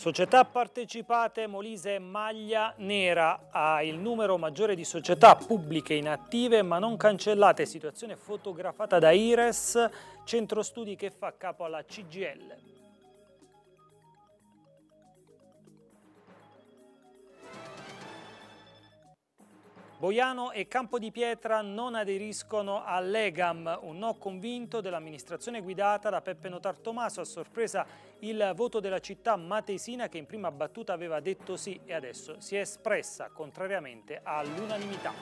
Società partecipate Molise Maglia Nera ha il numero maggiore di società pubbliche inattive ma non cancellate, situazione fotografata da IRES, centro studi che fa capo alla CGL. Boiano e Campo di Pietra non aderiscono all'EGAM, un no convinto dell'amministrazione guidata da Peppe Notar Tommaso, a sorpresa il voto della città matesina che in prima battuta aveva detto sì e adesso si è espressa contrariamente all'unanimità.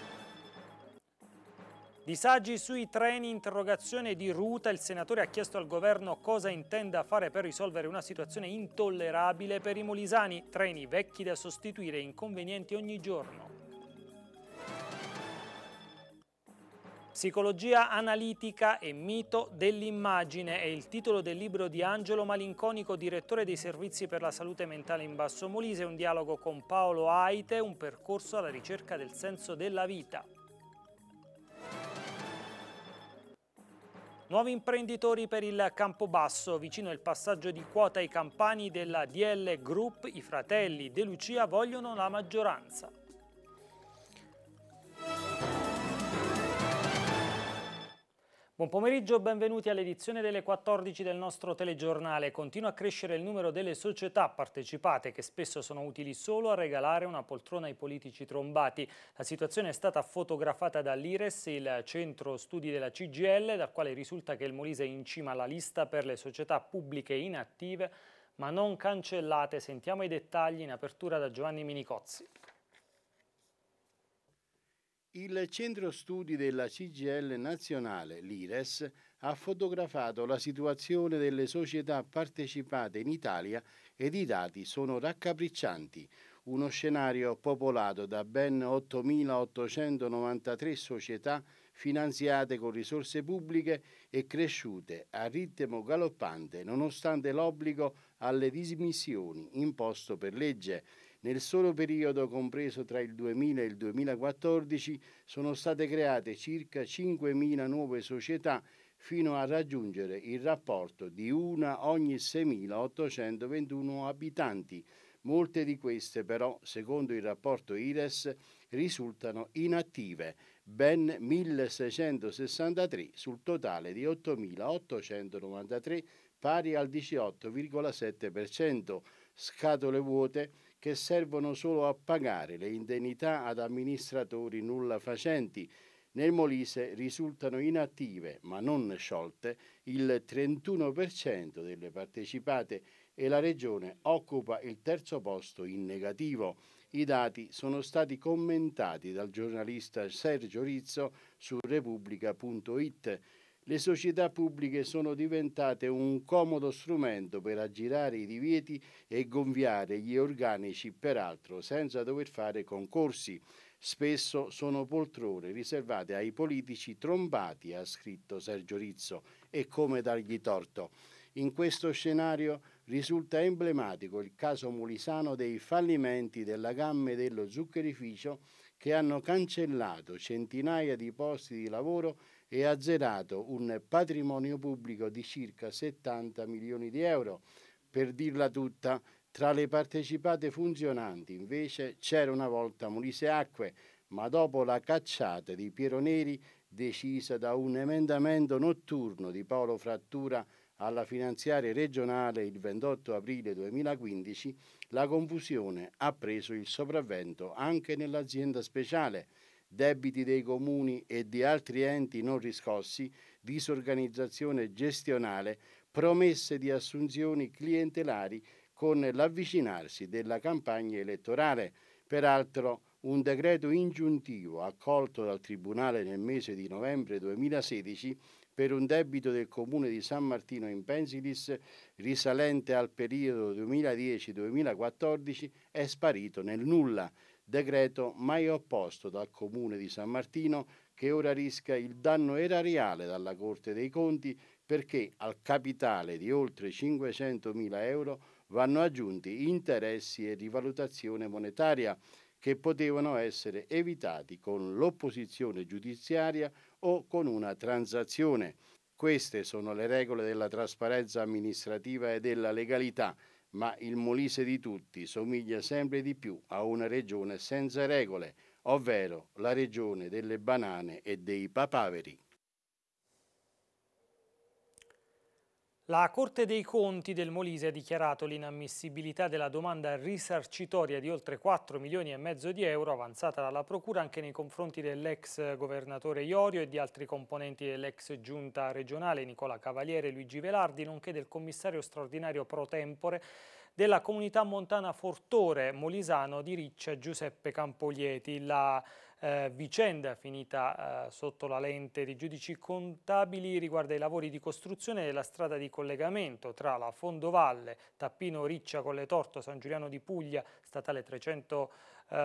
Disagi sui treni, interrogazione di ruta, il senatore ha chiesto al governo cosa intenda fare per risolvere una situazione intollerabile per i molisani, treni vecchi da sostituire, inconvenienti ogni giorno. Psicologia analitica e mito dell'immagine è il titolo del libro di Angelo Malinconico, direttore dei servizi per la salute mentale in Basso Molise, un dialogo con Paolo Aite, un percorso alla ricerca del senso della vita. Nuovi imprenditori per il Campobasso, vicino il passaggio di quota ai campani della DL Group, i fratelli De Lucia vogliono la maggioranza. Buon pomeriggio, benvenuti all'edizione delle 14 del nostro telegiornale. Continua a crescere il numero delle società partecipate che spesso sono utili solo a regalare una poltrona ai politici trombati. La situazione è stata fotografata dall'IRES, il centro studi della CGL, dal quale risulta che il Molise è in cima alla lista per le società pubbliche inattive ma non cancellate. Sentiamo i dettagli in apertura da Giovanni Minicozzi. Il centro studi della CGL nazionale, l'IRES, ha fotografato la situazione delle società partecipate in Italia ed i dati sono raccapriccianti. Uno scenario popolato da ben 8.893 società finanziate con risorse pubbliche e cresciute a ritmo galoppante nonostante l'obbligo alle dismissioni imposto per legge nel solo periodo compreso tra il 2000 e il 2014 sono state create circa 5.000 nuove società fino a raggiungere il rapporto di una ogni 6.821 abitanti. Molte di queste però, secondo il rapporto IRES, risultano inattive, ben 1.663 sul totale di 8.893, pari al 18,7%. Scatole vuote che servono solo a pagare le indennità ad amministratori nulla facenti. Nel Molise risultano inattive, ma non sciolte, il 31% delle partecipate e la Regione occupa il terzo posto in negativo. I dati sono stati commentati dal giornalista Sergio Rizzo su Repubblica.it le società pubbliche sono diventate un comodo strumento per aggirare i divieti e gonfiare gli organici, peraltro senza dover fare concorsi. Spesso sono poltrone riservate ai politici trombati, ha scritto Sergio Rizzo, e come dargli torto. In questo scenario risulta emblematico il caso mulisano dei fallimenti della gamma dello zuccherificio che hanno cancellato centinaia di posti di lavoro e ha azzerato un patrimonio pubblico di circa 70 milioni di euro. Per dirla tutta, tra le partecipate funzionanti invece c'era una volta Muliseacque, ma dopo la cacciata di Piero Neri decisa da un emendamento notturno di Paolo Frattura alla finanziaria regionale il 28 aprile 2015, la confusione ha preso il sopravvento anche nell'azienda speciale debiti dei comuni e di altri enti non riscossi, disorganizzazione gestionale, promesse di assunzioni clientelari con l'avvicinarsi della campagna elettorale. Peraltro, un decreto ingiuntivo accolto dal Tribunale nel mese di novembre 2016 per un debito del comune di San Martino in Pensilis risalente al periodo 2010-2014 è sparito nel nulla decreto mai opposto dal comune di San Martino che ora rischia il danno erariale dalla Corte dei Conti perché al capitale di oltre 500.000 euro vanno aggiunti interessi e rivalutazione monetaria che potevano essere evitati con l'opposizione giudiziaria o con una transazione. Queste sono le regole della trasparenza amministrativa e della legalità ma il Molise di tutti somiglia sempre di più a una regione senza regole, ovvero la regione delle banane e dei papaveri. La Corte dei Conti del Molise ha dichiarato l'inammissibilità della domanda risarcitoria di oltre 4 milioni e mezzo di euro avanzata dalla Procura anche nei confronti dell'ex governatore Iorio e di altri componenti dell'ex giunta regionale Nicola Cavaliere e Luigi Velardi, nonché del commissario straordinario pro tempore della comunità montana Fortore Molisano di Riccia Giuseppe Campolieti. La eh, vicenda finita eh, sotto la lente dei giudici contabili riguarda i lavori di costruzione della strada di collegamento tra la Fondovalle, Tappino Riccia, Colle Torto, San Giuliano di Puglia, statale 300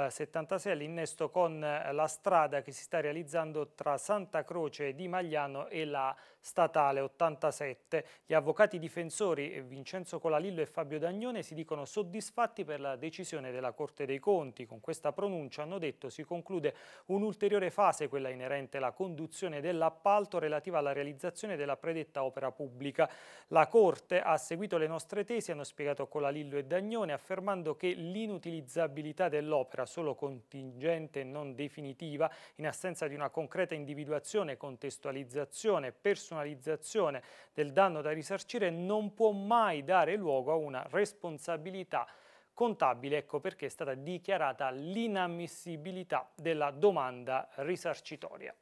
76 all'innesto con la strada che si sta realizzando tra Santa Croce di Magliano e la statale 87. Gli avvocati difensori Vincenzo Colalillo e Fabio Dagnone si dicono soddisfatti per la decisione della Corte dei Conti. Con questa pronuncia, hanno detto, si conclude un'ulteriore fase, quella inerente alla conduzione dell'appalto relativa alla realizzazione della predetta opera pubblica. La Corte ha seguito le nostre tesi, hanno spiegato Colalillo e Dagnone, affermando che l'inutilizzabilità dell'opera un'opera solo contingente e non definitiva, in assenza di una concreta individuazione, contestualizzazione, e personalizzazione del danno da risarcire, non può mai dare luogo a una responsabilità contabile, ecco perché è stata dichiarata l'inammissibilità della domanda risarcitoria.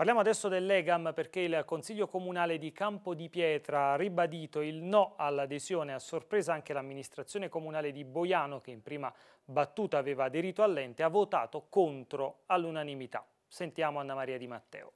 Parliamo adesso dell'EGAM perché il Consiglio Comunale di Campo di Pietra ha ribadito il no all'adesione a sorpresa anche l'amministrazione comunale di Boiano che in prima battuta aveva aderito all'ente ha votato contro all'unanimità. Sentiamo Anna Maria Di Matteo.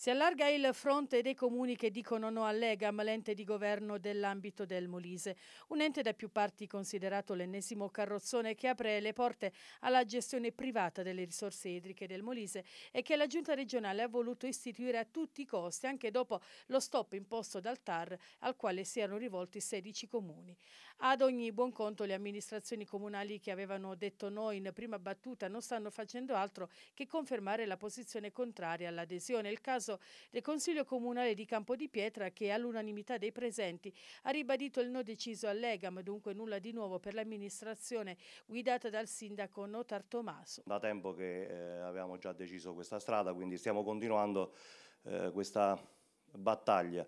Si allarga il fronte dei comuni che dicono no all'EGAM, l'ente di governo dell'ambito del Molise, un ente da più parti considerato l'ennesimo carrozzone che apre le porte alla gestione privata delle risorse idriche del Molise e che la Giunta regionale ha voluto istituire a tutti i costi anche dopo lo stop imposto dal TAR al quale si erano rivolti 16 comuni. Ad ogni buon conto le amministrazioni comunali che avevano detto no in prima battuta non stanno facendo altro che confermare la posizione contraria all'adesione. Il caso caso del Consiglio Comunale di Campo di Pietra che all'unanimità dei presenti ha ribadito il no deciso all'Egam, dunque nulla di nuovo per l'amministrazione guidata dal sindaco Notar Tomaso. Da tempo che eh, avevamo già deciso questa strada, quindi stiamo continuando eh, questa battaglia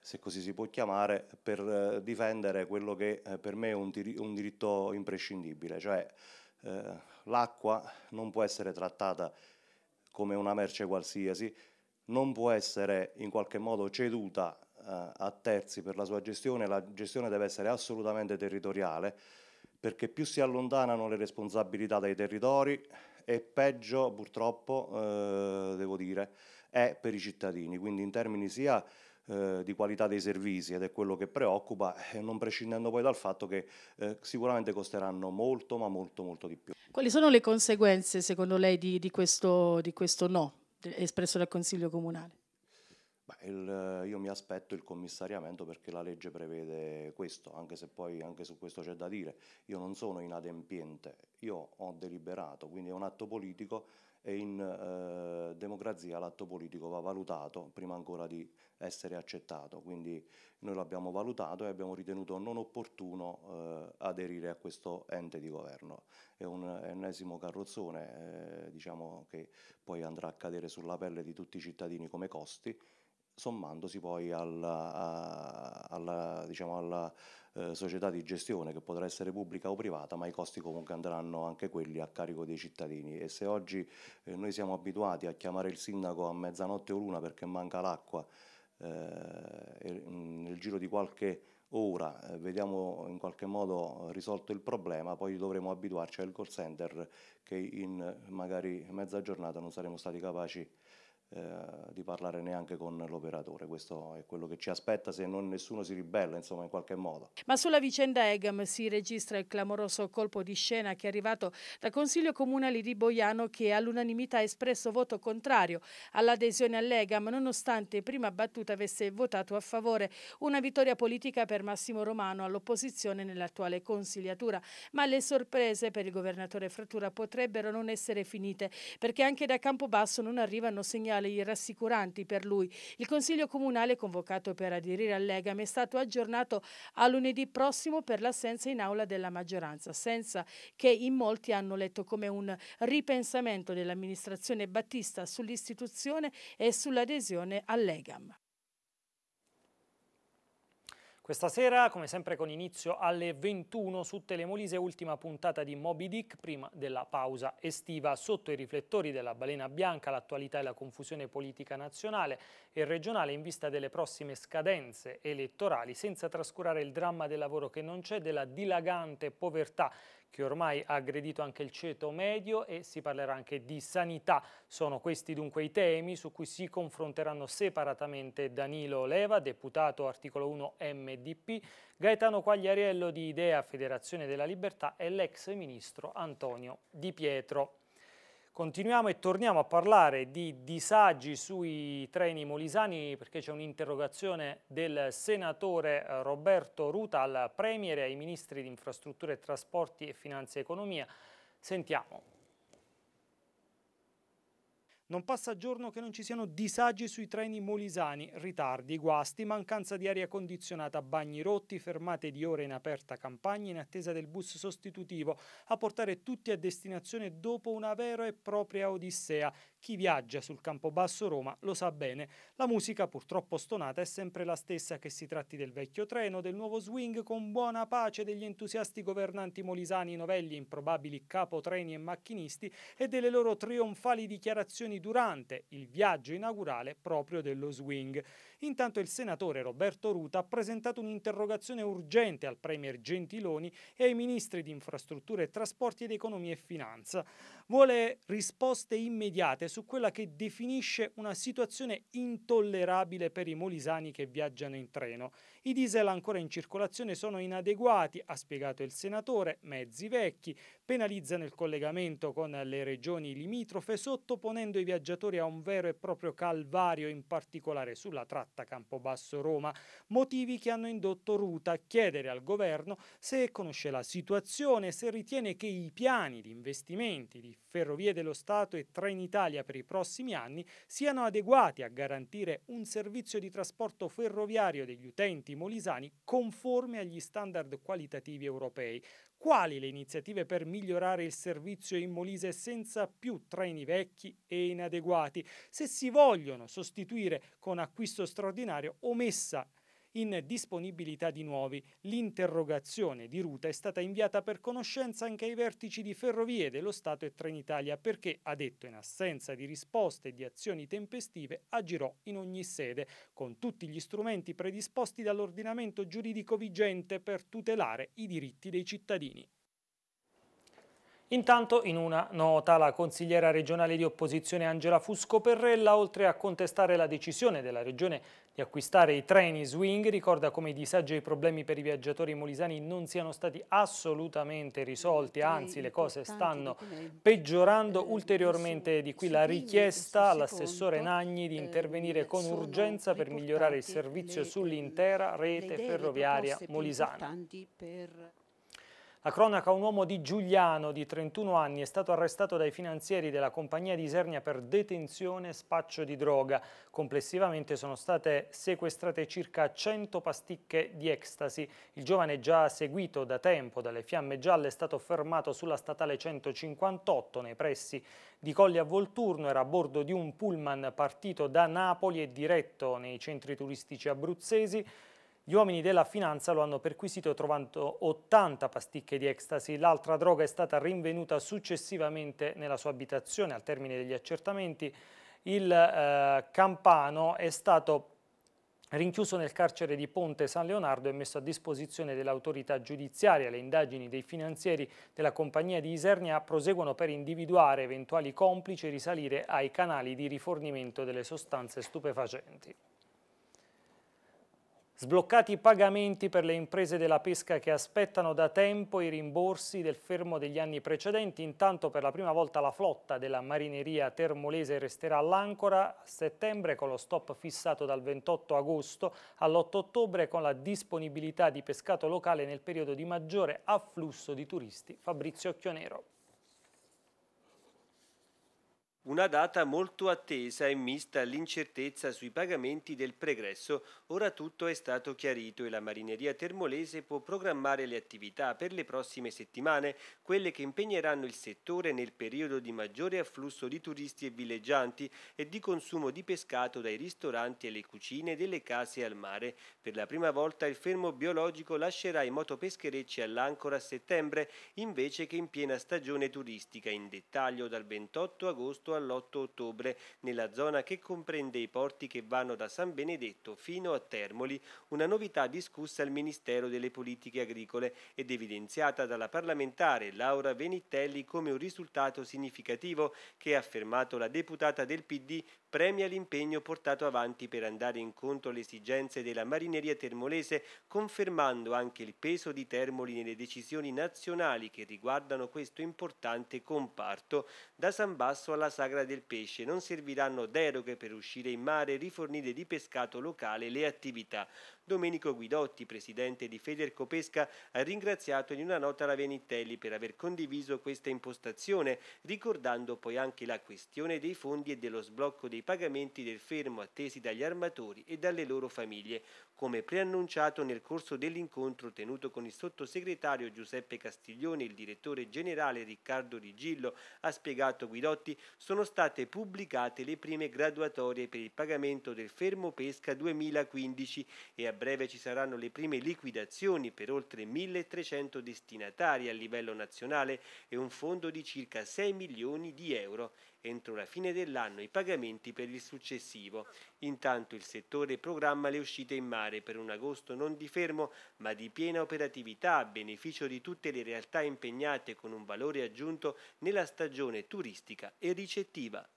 se così si può chiamare, per eh, difendere quello che eh, per me è un, un diritto imprescindibile, cioè eh, l'acqua non può essere trattata come una merce qualsiasi, non può essere in qualche modo ceduta eh, a terzi per la sua gestione, la gestione deve essere assolutamente territoriale, perché più si allontanano le responsabilità dai territori e peggio purtroppo, eh, devo dire, è per i cittadini, quindi in termini sia eh, di qualità dei servizi ed è quello che preoccupa, eh, non prescindendo poi dal fatto che eh, sicuramente costeranno molto, ma molto, molto di più. Quali sono le conseguenze secondo lei di, di, questo, di questo no? espresso dal Consiglio Comunale? Beh, il, eh, io mi aspetto il commissariamento perché la legge prevede questo, anche se poi anche su questo c'è da dire. Io non sono inadempiente, io ho deliberato, quindi è un atto politico e in eh, democrazia l'atto politico va valutato prima ancora di essere accettato, quindi noi l'abbiamo valutato e abbiamo ritenuto non opportuno eh, aderire a questo ente di governo. È un ennesimo carrozzone eh, diciamo che poi andrà a cadere sulla pelle di tutti i cittadini come costi, sommandosi poi alla, alla, diciamo alla eh, società di gestione che potrà essere pubblica o privata, ma i costi comunque andranno anche quelli a carico dei cittadini. E se oggi eh, noi siamo abituati a chiamare il sindaco a mezzanotte o l'una perché manca l'acqua, eh, mm, nel giro di qualche ora eh, vediamo in qualche modo risolto il problema, poi dovremo abituarci al call center che in magari mezza giornata non saremo stati capaci eh, di parlare neanche con l'operatore. Questo è quello che ci aspetta se non nessuno si ribella, insomma, in qualche modo. Ma sulla vicenda EGAM si registra il clamoroso colpo di scena che è arrivato da Consiglio Comunale di Boiano che all'unanimità ha espresso voto contrario all'adesione all'EGAM nonostante prima battuta avesse votato a favore. Una vittoria politica per Massimo Romano all'opposizione nell'attuale consigliatura. Ma le sorprese per il governatore Frattura potrebbero non essere finite perché anche da Campobasso non arrivano segnali iniziali rassicuranti per lui. Il Consiglio Comunale convocato per aderire al all'Egame è stato aggiornato a lunedì prossimo per l'assenza in aula della maggioranza, senza che in molti hanno letto come un ripensamento dell'amministrazione battista sull'istituzione e sull'adesione al all'Egam. Questa sera, come sempre con inizio alle 21 su Telemolise, ultima puntata di Moby Dick prima della pausa estiva. Sotto i riflettori della balena bianca, l'attualità e la confusione politica nazionale e regionale in vista delle prossime scadenze elettorali, senza trascurare il dramma del lavoro che non c'è, della dilagante povertà che ormai ha aggredito anche il ceto medio e si parlerà anche di sanità. Sono questi dunque i temi su cui si confronteranno separatamente Danilo Leva, deputato articolo 1 MDP, Gaetano Quagliariello di Idea Federazione della Libertà e l'ex ministro Antonio Di Pietro. Continuiamo e torniamo a parlare di disagi sui treni molisani perché c'è un'interrogazione del senatore eh, Roberto Ruta al Premier e ai ministri di infrastrutture, trasporti e finanze e economia. Sentiamo. Non passa giorno che non ci siano disagi sui treni molisani, ritardi, guasti, mancanza di aria condizionata, bagni rotti, fermate di ore in aperta campagna in attesa del bus sostitutivo, a portare tutti a destinazione dopo una vera e propria odissea chi viaggia sul Campobasso Roma lo sa bene. La musica purtroppo stonata è sempre la stessa che si tratti del vecchio treno, del nuovo swing con buona pace degli entusiasti governanti molisani, novelli, improbabili capotreni e macchinisti e delle loro trionfali dichiarazioni durante il viaggio inaugurale proprio dello swing. Intanto il senatore Roberto Ruta ha presentato un'interrogazione urgente al Premier Gentiloni e ai ministri di infrastrutture e trasporti ed economia e finanza vuole risposte immediate su quella che definisce una situazione intollerabile per i molisani che viaggiano in treno i diesel ancora in circolazione sono inadeguati, ha spiegato il senatore, mezzi vecchi, penalizzano il collegamento con le regioni limitrofe sottoponendo i viaggiatori a un vero e proprio calvario, in particolare sulla tratta Campobasso-Roma, motivi che hanno indotto Ruta a chiedere al governo se conosce la situazione, se ritiene che i piani di investimenti di Ferrovie dello Stato e Trenitalia per i prossimi anni siano adeguati a garantire un servizio di trasporto ferroviario degli utenti Molisani conforme agli standard qualitativi europei. Quali le iniziative per migliorare il servizio in Molise senza più treni vecchi e inadeguati? Se si vogliono sostituire con acquisto straordinario o messa in disponibilità di nuovi. L'interrogazione di ruta è stata inviata per conoscenza anche ai vertici di Ferrovie dello Stato e Trenitalia perché, ha detto, in assenza di risposte e di azioni tempestive, agirò in ogni sede con tutti gli strumenti predisposti dall'ordinamento giuridico vigente per tutelare i diritti dei cittadini. Intanto, in una nota, la consigliera regionale di opposizione Angela Fusco Perrella, oltre a contestare la decisione della Regione di acquistare i treni swing, ricorda come i disagi e i problemi per i viaggiatori molisani non siano stati assolutamente risolti, anzi le cose stanno peggiorando eh, ulteriormente di qui la richiesta all'assessore Nagni di eh, intervenire con urgenza per migliorare il servizio sull'intera rete ferroviaria molisana. La cronaca, un uomo di Giuliano di 31 anni è stato arrestato dai finanzieri della compagnia di Isernia per detenzione e spaccio di droga. Complessivamente sono state sequestrate circa 100 pasticche di ecstasy. Il giovane già seguito da tempo dalle fiamme gialle è stato fermato sulla statale 158 nei pressi di Colli a Volturno. Era a bordo di un pullman partito da Napoli e diretto nei centri turistici abruzzesi. Gli uomini della finanza lo hanno perquisito trovando 80 pasticche di ecstasy. L'altra droga è stata rinvenuta successivamente nella sua abitazione al termine degli accertamenti. Il eh, campano è stato rinchiuso nel carcere di Ponte San Leonardo e messo a disposizione dell'autorità giudiziaria. Le indagini dei finanzieri della compagnia di Isernia proseguono per individuare eventuali complici e risalire ai canali di rifornimento delle sostanze stupefacenti. Sbloccati i pagamenti per le imprese della pesca che aspettano da tempo i rimborsi del fermo degli anni precedenti, intanto per la prima volta la flotta della marineria termolese resterà all'ancora a settembre con lo stop fissato dal 28 agosto all'8 ottobre con la disponibilità di pescato locale nel periodo di maggiore afflusso di turisti. Fabrizio Occhionero. Una data molto attesa e mista all'incertezza sui pagamenti del pregresso, ora tutto è stato chiarito e la marineria termolese può programmare le attività per le prossime settimane, quelle che impegneranno il settore nel periodo di maggiore afflusso di turisti e villeggianti e di consumo di pescato dai ristoranti e le cucine delle case al mare. Per la prima volta il fermo biologico lascerà i motopescherecci all'Ancora a settembre, invece che in piena stagione turistica, in dettaglio dal 28 agosto all'8 ottobre nella zona che comprende i porti che vanno da San Benedetto fino a Termoli, una novità discussa al Ministero delle Politiche Agricole ed evidenziata dalla parlamentare Laura Venitelli come un risultato significativo che, ha affermato la deputata del PD, premia l'impegno portato avanti per andare incontro alle esigenze della marineria termolese, confermando anche il peso di Termoli nelle decisioni nazionali che riguardano questo importante comparto, da San Basso alla Sacra sagra del pesce non serviranno deroghe per uscire in mare e rifornire di pescato locale le attività, Domenico Guidotti, presidente di Federcopesca, ha ringraziato in una nota la Venitelli per aver condiviso questa impostazione, ricordando poi anche la questione dei fondi e dello sblocco dei pagamenti del fermo attesi dagli armatori e dalle loro famiglie, come preannunciato nel corso dell'incontro tenuto con il sottosegretario Giuseppe Castiglione e il direttore generale Riccardo Rigillo, ha spiegato Guidotti, sono state pubblicate le prime graduatorie per il pagamento del fermo pesca 2015 e abbiamo breve ci saranno le prime liquidazioni per oltre 1.300 destinatari a livello nazionale e un fondo di circa 6 milioni di euro. Entro la fine dell'anno i pagamenti per il successivo. Intanto il settore programma le uscite in mare per un agosto non di fermo ma di piena operatività a beneficio di tutte le realtà impegnate con un valore aggiunto nella stagione turistica e ricettiva.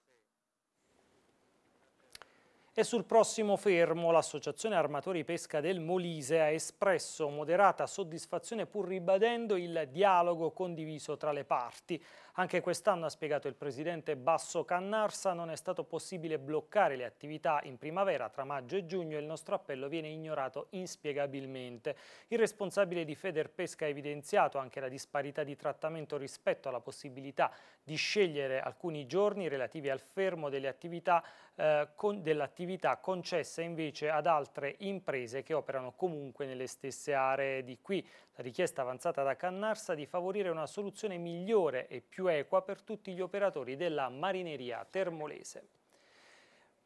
E sul prossimo fermo l'Associazione Armatori Pesca del Molise ha espresso moderata soddisfazione pur ribadendo il dialogo condiviso tra le parti. Anche quest'anno, ha spiegato il presidente Basso Cannarsa, non è stato possibile bloccare le attività in primavera tra maggio e giugno e il nostro appello viene ignorato inspiegabilmente. Il responsabile di Federpesca ha evidenziato anche la disparità di trattamento rispetto alla possibilità di scegliere alcuni giorni relativi al fermo delle attività eh, dell'attività attività concessa invece ad altre imprese che operano comunque nelle stesse aree. Di qui la richiesta avanzata da Cannarsa di favorire una soluzione migliore e più equa per tutti gli operatori della marineria termolese.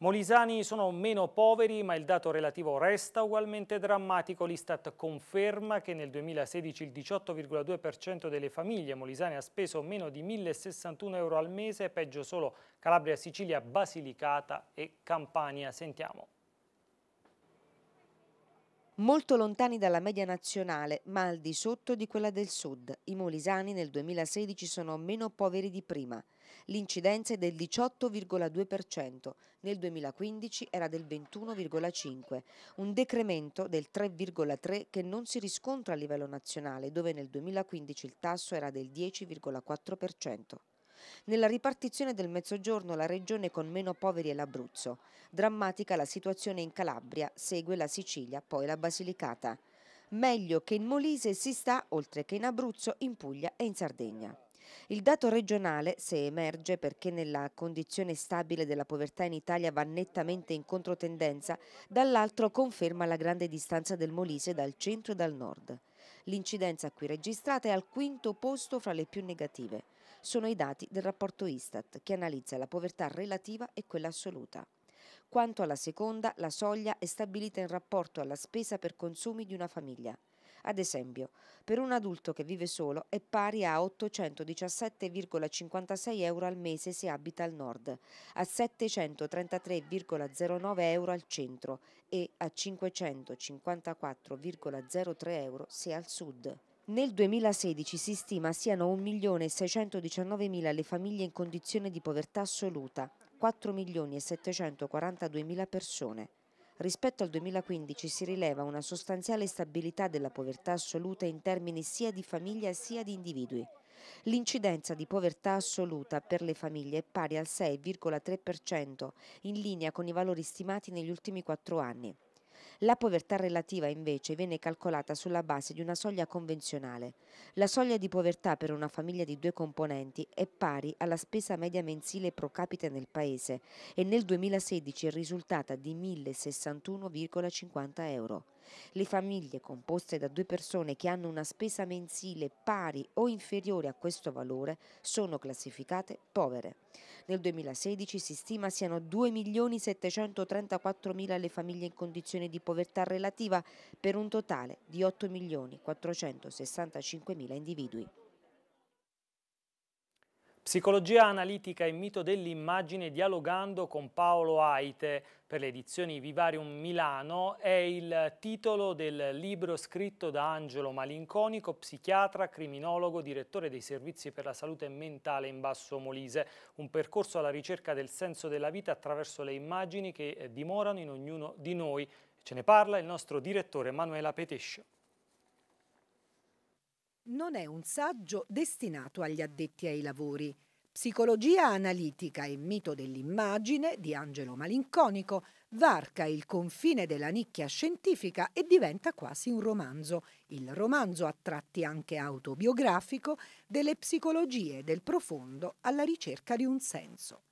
Molisani sono meno poveri, ma il dato relativo resta ugualmente drammatico. L'Istat conferma che nel 2016 il 18,2% delle famiglie molisane ha speso meno di 1.061 euro al mese, peggio solo Calabria, Sicilia, Basilicata e Campania. Sentiamo. Molto lontani dalla media nazionale, ma al di sotto di quella del sud, i molisani nel 2016 sono meno poveri di prima l'incidenza è del 18,2%, nel 2015 era del 21,5%, un decremento del 3,3% che non si riscontra a livello nazionale, dove nel 2015 il tasso era del 10,4%. Nella ripartizione del mezzogiorno la regione con meno poveri è l'Abruzzo. Drammatica la situazione in Calabria, segue la Sicilia, poi la Basilicata. Meglio che in Molise si sta, oltre che in Abruzzo, in Puglia e in Sardegna. Il dato regionale, se emerge perché nella condizione stabile della povertà in Italia va nettamente in controtendenza, dall'altro conferma la grande distanza del Molise dal centro e dal nord. L'incidenza qui registrata è al quinto posto fra le più negative. Sono i dati del rapporto Istat che analizza la povertà relativa e quella assoluta. Quanto alla seconda, la soglia è stabilita in rapporto alla spesa per consumi di una famiglia. Ad esempio, per un adulto che vive solo è pari a 817,56 euro al mese se abita al nord, a 733,09 euro al centro e a 554,03 euro se al sud. Nel 2016 si stima siano 1.619.000 le famiglie in condizione di povertà assoluta, 4.742.000 persone rispetto al 2015 si rileva una sostanziale stabilità della povertà assoluta in termini sia di famiglia sia di individui. L'incidenza di povertà assoluta per le famiglie è pari al 6,3%, in linea con i valori stimati negli ultimi quattro anni. La povertà relativa invece viene calcolata sulla base di una soglia convenzionale. La soglia di povertà per una famiglia di due componenti è pari alla spesa media mensile pro capite nel Paese e nel 2016 è risultata di 1.061,50 euro. Le famiglie composte da due persone che hanno una spesa mensile pari o inferiore a questo valore sono classificate povere. Nel 2016 si stima siano 2.734.000 le famiglie in condizione di povertà relativa per un totale di 8.465.000 individui. Psicologia analitica e mito dell'immagine dialogando con Paolo Aite per le edizioni Vivarium Milano è il titolo del libro scritto da Angelo Malinconico, psichiatra, criminologo, direttore dei servizi per la salute mentale in Basso Molise, un percorso alla ricerca del senso della vita attraverso le immagini che eh, dimorano in ognuno di noi. Ce ne parla il nostro direttore Manuela Petescio non è un saggio destinato agli addetti ai lavori. Psicologia analitica e mito dell'immagine di Angelo Malinconico varca il confine della nicchia scientifica e diventa quasi un romanzo, il romanzo a tratti anche autobiografico delle psicologie del profondo alla ricerca di un senso.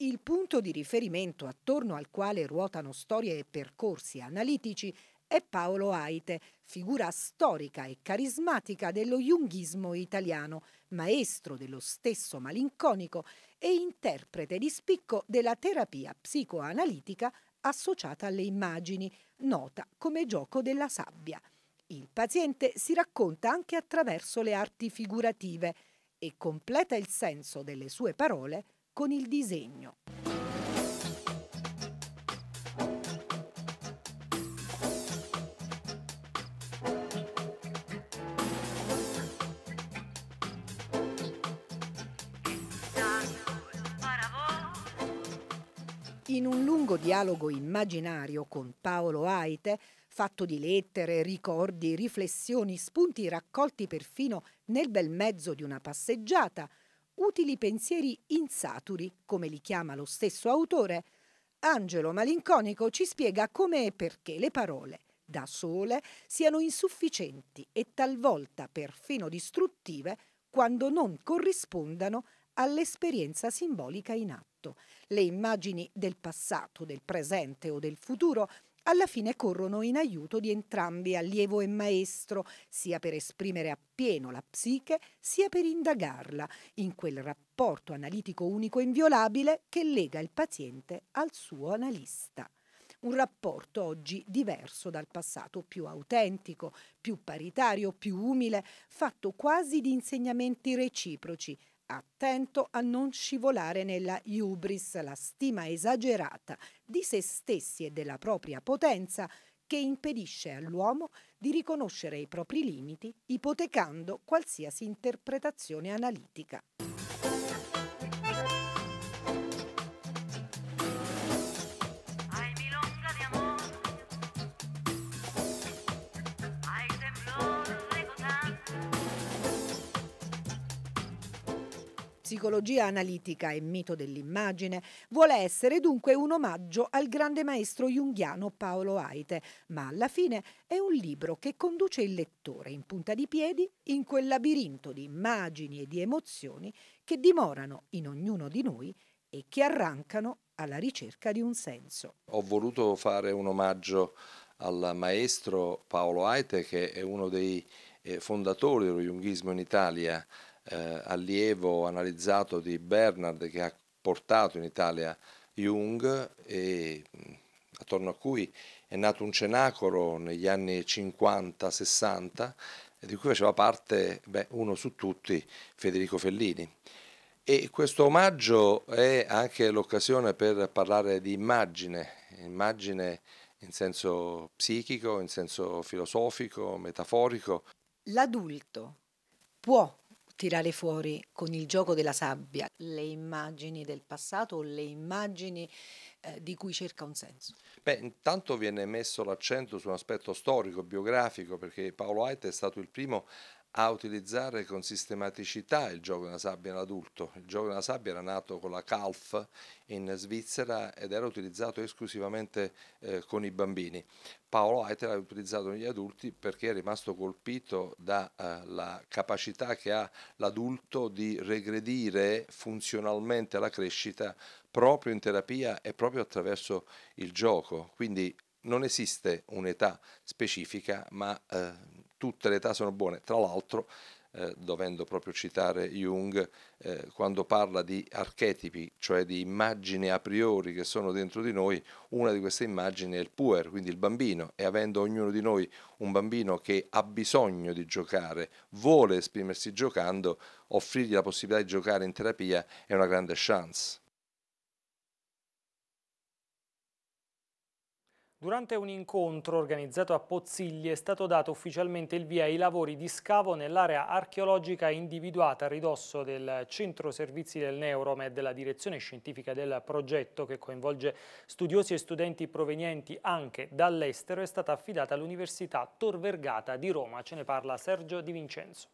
Il punto di riferimento attorno al quale ruotano storie e percorsi analitici è Paolo Aite, figura storica e carismatica dello junghismo italiano, maestro dello stesso malinconico e interprete di spicco della terapia psicoanalitica associata alle immagini, nota come gioco della sabbia. Il paziente si racconta anche attraverso le arti figurative e completa il senso delle sue parole con il disegno. in un lungo dialogo immaginario con Paolo Aite, fatto di lettere, ricordi, riflessioni, spunti raccolti perfino nel bel mezzo di una passeggiata, utili pensieri insaturi, come li chiama lo stesso autore, Angelo Malinconico ci spiega come e perché le parole, da sole, siano insufficienti e talvolta perfino distruttive quando non corrispondano a all'esperienza simbolica in atto. Le immagini del passato, del presente o del futuro alla fine corrono in aiuto di entrambi, allievo e maestro, sia per esprimere appieno la psiche, sia per indagarla, in quel rapporto analitico unico inviolabile che lega il paziente al suo analista. Un rapporto oggi diverso dal passato, più autentico, più paritario, più umile, fatto quasi di insegnamenti reciproci, attento a non scivolare nella iubris, la stima esagerata di se stessi e della propria potenza che impedisce all'uomo di riconoscere i propri limiti, ipotecando qualsiasi interpretazione analitica. Psicologia analitica e mito dell'immagine vuole essere dunque un omaggio al grande maestro junghiano Paolo Aite, ma alla fine è un libro che conduce il lettore in punta di piedi in quel labirinto di immagini e di emozioni che dimorano in ognuno di noi e che arrancano alla ricerca di un senso. Ho voluto fare un omaggio al maestro Paolo Aite che è uno dei eh, fondatori dello junghismo in Italia eh, allievo analizzato di Bernard che ha portato in Italia Jung e mm, attorno a cui è nato un cenacolo negli anni 50-60 di cui faceva parte beh, uno su tutti Federico Fellini. E questo omaggio è anche l'occasione per parlare di immagine, immagine in senso psichico, in senso filosofico, metaforico. L'adulto può tirare fuori con il gioco della sabbia le immagini del passato o le immagini eh, di cui cerca un senso? Beh, intanto viene messo l'accento su un aspetto storico, biografico, perché Paolo Haid è stato il primo a utilizzare con sistematicità il gioco della sabbia all'adulto. Il gioco della sabbia era nato con la CALF in Svizzera ed era utilizzato esclusivamente eh, con i bambini. Paolo Aiter l'ha utilizzato negli adulti perché è rimasto colpito dalla eh, capacità che ha l'adulto di regredire funzionalmente la crescita proprio in terapia e proprio attraverso il gioco. Quindi non esiste un'età specifica, ma eh, tutte le età sono buone. Tra l'altro, eh, dovendo proprio citare Jung, eh, quando parla di archetipi, cioè di immagini a priori che sono dentro di noi, una di queste immagini è il puer, quindi il bambino, e avendo ognuno di noi un bambino che ha bisogno di giocare, vuole esprimersi giocando, offrirgli la possibilità di giocare in terapia è una grande chance. Durante un incontro organizzato a Pozzigli è stato dato ufficialmente il via ai lavori di scavo nell'area archeologica individuata a ridosso del centro servizi del Neuromed, della direzione scientifica del progetto che coinvolge studiosi e studenti provenienti anche dall'estero, è stata affidata all'Università Tor Vergata di Roma. Ce ne parla Sergio Di Vincenzo.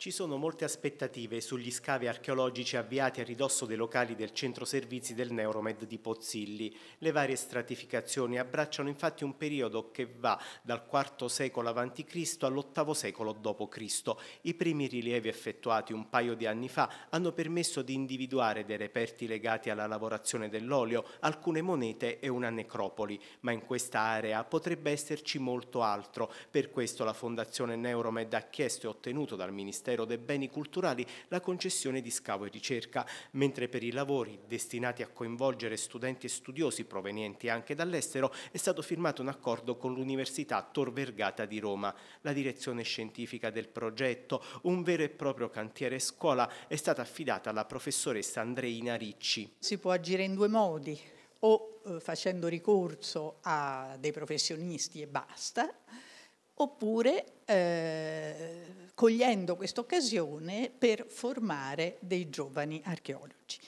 Ci sono molte aspettative sugli scavi archeologici avviati a ridosso dei locali del centro servizi del Neuromed di Pozzilli. Le varie stratificazioni abbracciano infatti un periodo che va dal IV secolo a.C. all'VIII secolo d.C. I primi rilievi effettuati un paio di anni fa hanno permesso di individuare dei reperti legati alla lavorazione dell'olio, alcune monete e una necropoli, ma in questa area potrebbe esserci molto altro. Per questo la Fondazione Neuromed ha chiesto e ottenuto dal Ministero Ministero dei Beni Culturali la concessione di scavo e ricerca, mentre per i lavori destinati a coinvolgere studenti e studiosi provenienti anche dall'estero è stato firmato un accordo con l'Università Tor Vergata di Roma. La direzione scientifica del progetto, un vero e proprio cantiere scuola, è stata affidata alla professoressa Andreina Ricci. Si può agire in due modi, o eh, facendo ricorso a dei professionisti e basta, oppure eh, cogliendo questa occasione per formare dei giovani archeologi.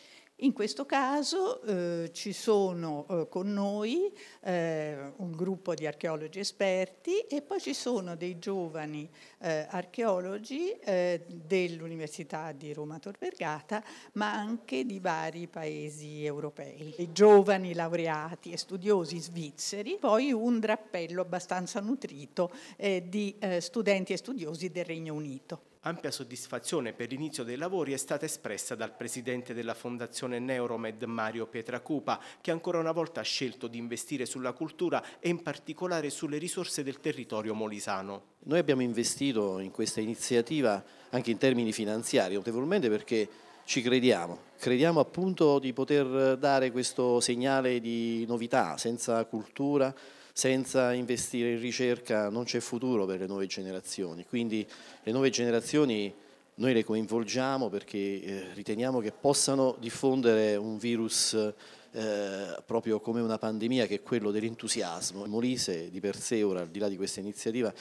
In questo caso eh, ci sono eh, con noi eh, un gruppo di archeologi esperti e poi ci sono dei giovani eh, archeologi eh, dell'Università di Roma Tor Vergata, ma anche di vari paesi europei, I giovani laureati e studiosi svizzeri, poi un drappello abbastanza nutrito eh, di eh, studenti e studiosi del Regno Unito. Ampia soddisfazione per l'inizio dei lavori è stata espressa dal presidente della fondazione Neuromed Mario Pietracupa, che ancora una volta ha scelto di investire sulla cultura e in particolare sulle risorse del territorio molisano. Noi abbiamo investito in questa iniziativa anche in termini finanziari notevolmente perché ci crediamo, crediamo appunto di poter dare questo segnale di novità, senza cultura, senza investire in ricerca non c'è futuro per le nuove generazioni, quindi le nuove generazioni noi le coinvolgiamo perché eh, riteniamo che possano diffondere un virus eh, proprio come una pandemia che è quello dell'entusiasmo. Molise di per sé ora al di là di questa iniziativa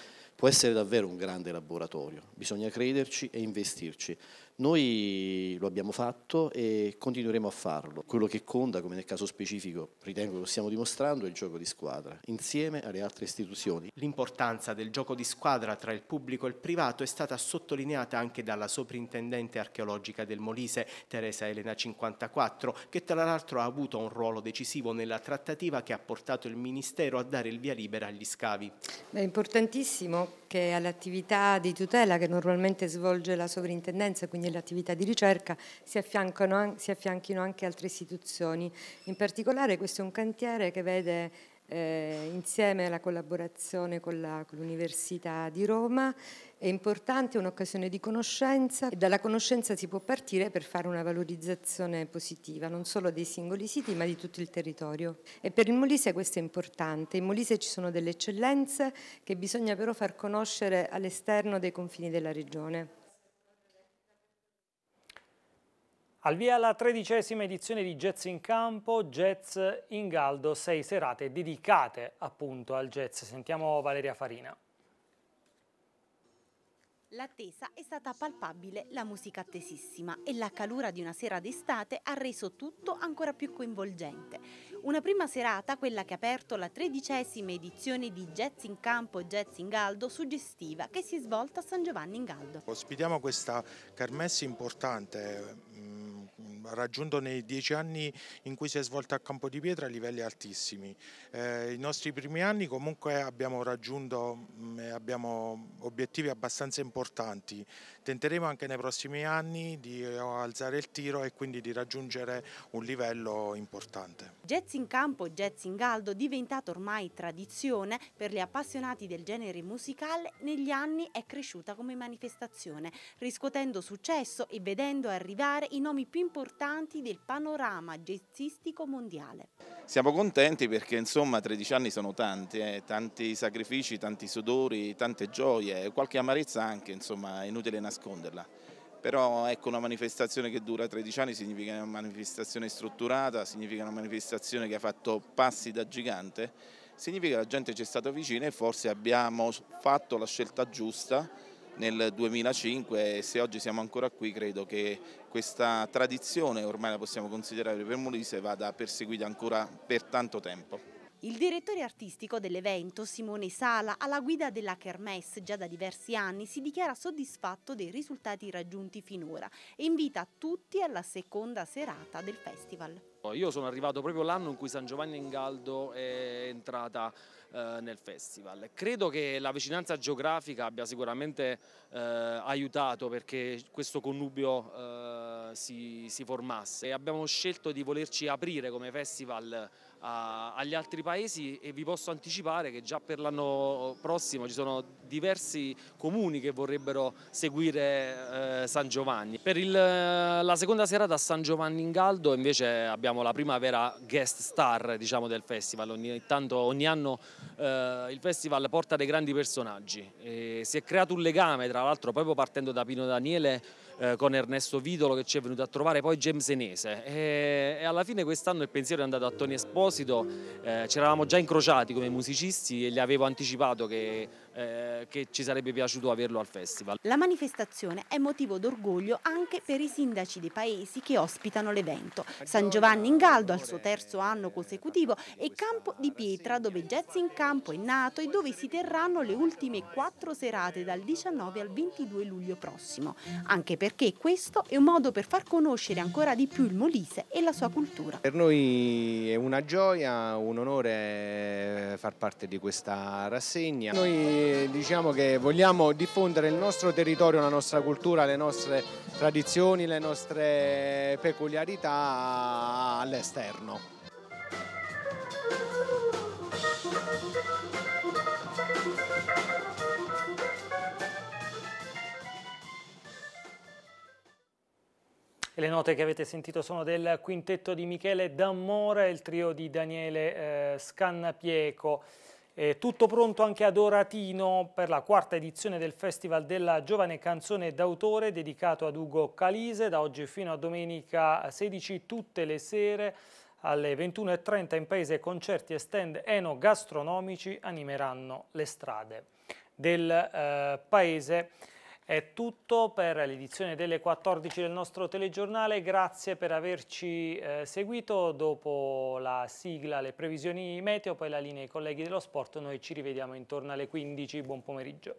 può essere davvero un grande laboratorio, bisogna crederci e investirci. Noi lo abbiamo fatto e continueremo a farlo. Quello che conta, come nel caso specifico ritengo che lo stiamo dimostrando, è il gioco di squadra, insieme alle altre istituzioni. L'importanza del gioco di squadra tra il pubblico e il privato è stata sottolineata anche dalla soprintendente archeologica del Molise, Teresa Elena 54, che tra l'altro ha avuto un ruolo decisivo nella trattativa che ha portato il Ministero a dare il via libera agli scavi. È importantissimo che all'attività di tutela che normalmente svolge la sovrintendenza, quindi delle attività di ricerca si, si affianchino anche altre istituzioni. In particolare questo è un cantiere che vede eh, insieme la collaborazione con, l'Università di Roma. È importante, è un'occasione di conoscenza e dalla conoscenza si può partire per fare una valorizzazione positiva, non solo dei singoli siti ma di tutto il territorio. E per il Molise questo è importante. In Molise ci sono delle eccellenze che bisogna però far conoscere all'esterno dei confini della regione. Al via la tredicesima edizione di Jazz in Campo, Jazz in Galdo, sei serate dedicate appunto al jazz. Sentiamo Valeria Farina. L'attesa è stata palpabile, la musica attesissima e la calura di una sera d'estate ha reso tutto ancora più coinvolgente. Una prima serata, quella che ha aperto la tredicesima edizione di Jazz in Campo e Jazz in Galdo, suggestiva, che si è svolta a San Giovanni in Galdo. Ospitiamo questa carmessa importante, raggiunto nei dieci anni in cui si è svolta a Campo di Pietra livelli altissimi. Eh, I nostri primi anni comunque abbiamo raggiunto mh, mm, abbiamo obiettivi abbastanza importanti. Tenteremo anche nei prossimi anni di eh, alzare il tiro e quindi di raggiungere un livello importante. Jazz in campo, jazz in galdo, diventato ormai tradizione per gli appassionati del genere musicale, negli anni è cresciuta come manifestazione, riscuotendo successo e vedendo arrivare i nomi più importanti importanti del panorama jazzistico mondiale. Siamo contenti perché insomma 13 anni sono tanti, eh, tanti sacrifici, tanti sudori, tante gioie, qualche amarezza anche, insomma è inutile nasconderla. Però ecco una manifestazione che dura 13 anni significa una manifestazione strutturata, significa una manifestazione che ha fatto passi da gigante, significa che la gente ci è stata vicina e forse abbiamo fatto la scelta giusta nel 2005 e se oggi siamo ancora qui credo che questa tradizione, ormai la possiamo considerare per Molise, vada perseguita ancora per tanto tempo. Il direttore artistico dell'evento, Simone Sala, alla guida della Kermesse già da diversi anni, si dichiara soddisfatto dei risultati raggiunti finora e invita tutti alla seconda serata del festival. Io sono arrivato proprio l'anno in cui San Giovanni in Galdo è entrata eh, nel festival. Credo che la vicinanza geografica abbia sicuramente eh, aiutato perché questo connubio eh, si, si formasse e abbiamo scelto di volerci aprire come festival agli altri paesi e vi posso anticipare che già per l'anno prossimo ci sono diversi comuni che vorrebbero seguire eh, San Giovanni. Per il, eh, la seconda serata a San Giovanni in Galdo invece abbiamo la prima vera guest star diciamo, del festival, ogni, tanto, ogni anno eh, il festival porta dei grandi personaggi, e si è creato un legame tra l'altro proprio partendo da Pino Daniele eh, con Ernesto Vidolo che ci è venuto a trovare, poi Gemsenese e, e alla fine quest'anno il pensiero è andato a Tony Esposito, eh, ci eravamo già incrociati come musicisti e gli avevo anticipato che eh, che ci sarebbe piaciuto averlo al festival. La manifestazione è motivo d'orgoglio anche per i sindaci dei paesi che ospitano l'evento. San Giovanni in Galdo al suo terzo anno consecutivo e Campo di Pietra dove Jazz in Campo è nato e dove si terranno le ultime quattro serate dal 19 al 22 luglio prossimo. Anche perché questo è un modo per far conoscere ancora di più il Molise e la sua cultura. Per noi è una gioia, un onore far parte di questa rassegna. Noi diciamo che vogliamo diffondere il nostro territorio, la nostra cultura, le nostre tradizioni, le nostre peculiarità all'esterno. le note che avete sentito sono del quintetto di Michele D'Amore e il trio di Daniele eh, Scannapieco. È eh, tutto pronto anche ad Oratino per la quarta edizione del Festival della Giovane Canzone d'autore dedicato ad Ugo Calise da oggi fino a domenica 16 tutte le sere alle 21.30 in paese concerti e stand enogastronomici animeranno le strade del eh, paese. È tutto per l'edizione delle 14 del nostro telegiornale, grazie per averci eh, seguito, dopo la sigla, le previsioni meteo, poi la linea ai colleghi dello sport, noi ci rivediamo intorno alle 15, buon pomeriggio.